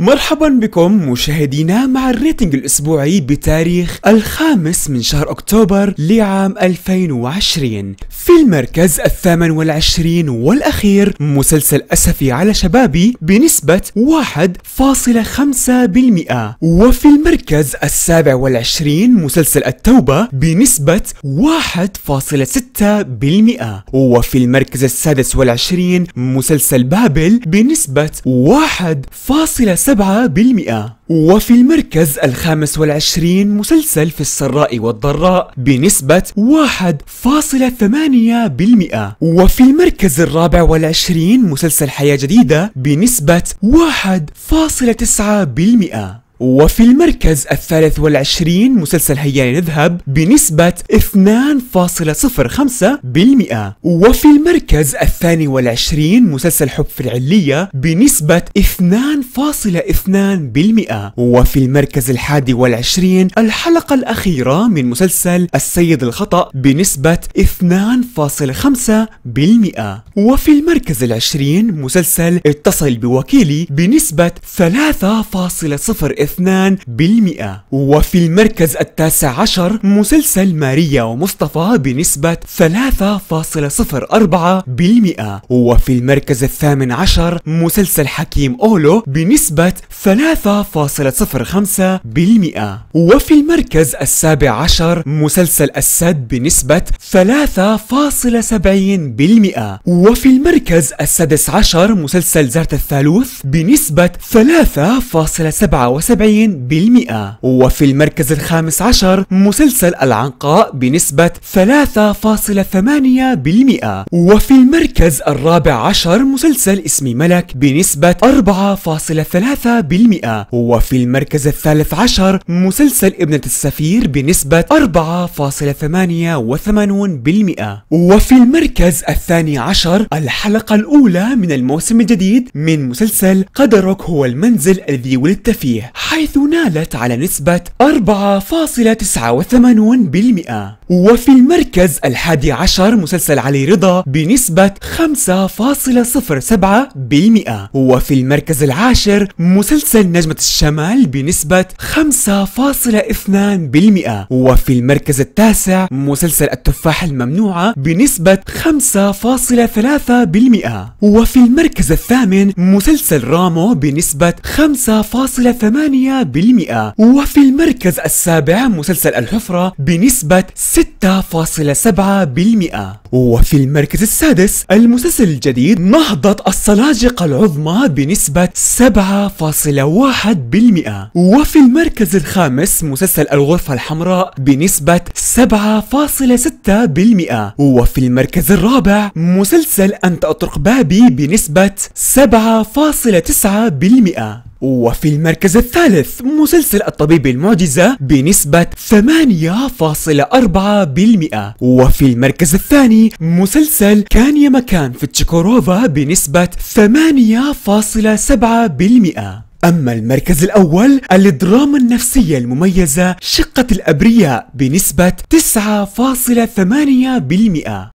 مرحبا بكم مشاهدينا مع الريتنج الأسبوعي بتاريخ الخامس من شهر أكتوبر لعام 2020 في المركز الثامن والعشرين والأخير مسلسل أسفي على شبابي بنسبة 1.5% وفي المركز السابع والعشرين مسلسل التوبة بنسبة 1.6% وفي المركز السادس والعشرين مسلسل بابل بنسبة 1.7 وفي المركز الخامس والعشرين مسلسل في السراء والضراء بنسبة 1.8% وفي المركز الرابع والعشرين مسلسل حياة جديدة بنسبة 1.9% وفي المركز الثالث والعشرين مسلسل هيا نذهب بنسبة 2.05% وفي المركز الثاني والعشرين مسلسل حب في العلية بنسبة 2.2% وفي المركز الحادي والعشرين الحلقة الأخيرة من مسلسل السيد الخطأ بنسبة 2.5% وفي المركز العشرين مسلسل اتصل بوكيلي بنسبة 3.0 وفي المركز التاسع عشر مسلسل ماريا ومصطفى بنسبة 3.04% وفي المركز الثامن عشر مسلسل حكيم أولو بنسبة 3.05% وفي المركز السابع عشر مسلسل السد بنسبة 3.70% وفي المركز السادس عشر مسلسل زرت الثالوث بنسبة 3.77% وفي المركز الخامس عشر مسلسل العنقاء بنسبة 3.8% وفي المركز الرابع عشر مسلسل اسم ملك بنسبة 4.3% وفي المركز الثالث عشر مسلسل ابنة السفير بنسبة 4.88% وفي المركز الثاني عشر الحلقة الأولى من الموسم الجديد من مسلسل قدرك هو المنزل الذي ولدت فيه حيث نالت على نسبة 4.89% وفي المركز الحادي عشر مسلسل علي رضا بنسبة 5.07% وفي المركز العاشر مسلسل نجمة الشمال بنسبة 5.2% وفي المركز التاسع مسلسل التفاح الممنوعة بنسبة 5.3% وفي المركز الثامن مسلسل رامو بنسبة 5.8% 8% وفي المركز السابع مسلسل الحفرة بنسبة 6.7% وفي المركز السادس المسلسل الجديد نهضة السلاجقة العظمى بنسبة 7.1% وفي المركز الخامس مسلسل الغرفة الحمراء بنسبة 7.6% وفي المركز الرابع مسلسل أنت أطرق بابي بنسبة 7.9% وفي المركز الثالث مسلسل الطبيب المعجزة بنسبة 8.4% وفي المركز الثاني مسلسل كان يا مكان في تشيكوروفا بنسبة 8.7% أما المركز الأول الدراما النفسية المميزة شقة الأبرياء بنسبة 9.8%